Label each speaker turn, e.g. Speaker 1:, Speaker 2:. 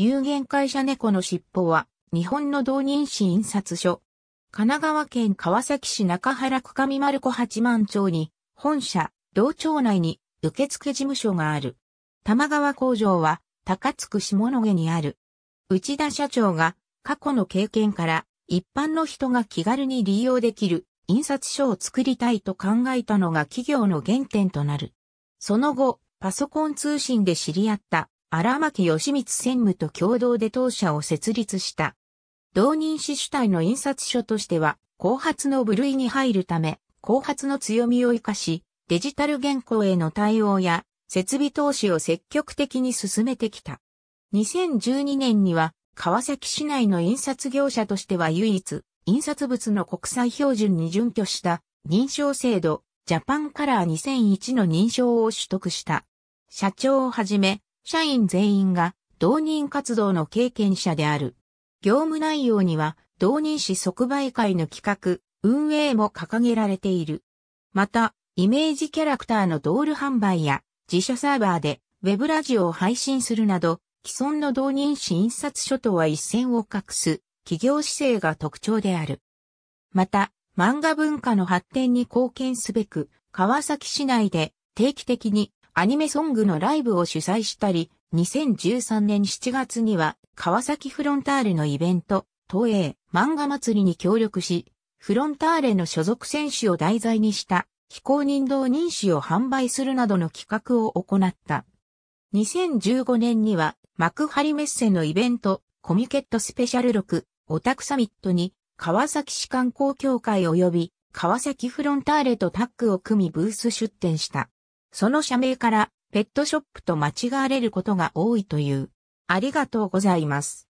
Speaker 1: 有限会
Speaker 2: 社猫の尻尾は、日本の同人誌印刷所。神奈川県川崎市中原区上丸子八幡町に、本社、同町内に、受付事務所がある。玉川工場は、高津区下野毛にある。内田社長が、過去の経験から、一般の人が気軽に利用できる、印刷所を作りたいと考えたのが企業の原点となる。その後、パソコン通信で知り合った荒牧義光専務と共同で当社を設立した。同人誌主体の印刷所としては、後発の部類に入るため、後発の強みを活かし、デジタル原稿への対応や、設備投資を積極的に進めてきた。2012年には、川崎市内の印刷業者としては唯一、印刷物の国際標準に準拠した認証制度、ジャパンカラー2001の認証を取得した。社長をはじめ、社員全員が同人活動の経験者である。業務内容には同人誌即売会の企画、運営も掲げられている。また、イメージキャラクターのドール販売や自社サーバーでウェブラジオを配信するなど、既存の同人誌印刷所とは一線を画す企業姿勢が特徴である。また、漫画文化の発展に貢献すべく、川崎市内で定期的にアニメソングのライブを主催したり、2013年7月には川崎フロンターレのイベント、東映漫画祭りに協力し、フロンターレの所属選手を題材にした非公認同人誌を販売するなどの企画を行った。2015年には幕張メッセのイベント、コミケットスペシャル6、オタクサミットに、川崎市観光協会及び、川崎フロンターレとタッグを組みブース出展した。その社名からペットショップと間違われることが多いという。ありがとうございま
Speaker 1: す。